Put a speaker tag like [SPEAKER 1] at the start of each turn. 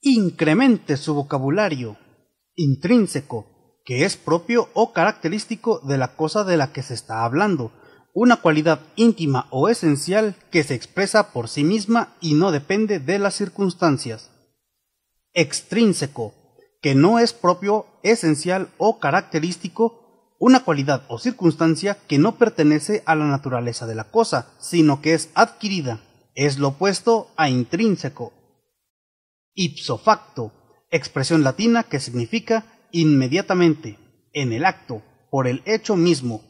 [SPEAKER 1] incremente su vocabulario intrínseco, que es propio o característico de la cosa de la que se está hablando, una cualidad íntima o esencial que se expresa por sí misma y no depende de las circunstancias. Extrínseco, que no es propio, esencial o característico, una cualidad o circunstancia que no pertenece a la naturaleza de la cosa, sino que es adquirida. Es lo opuesto a intrínseco ipso facto, expresión latina que significa inmediatamente, en el acto, por el hecho mismo,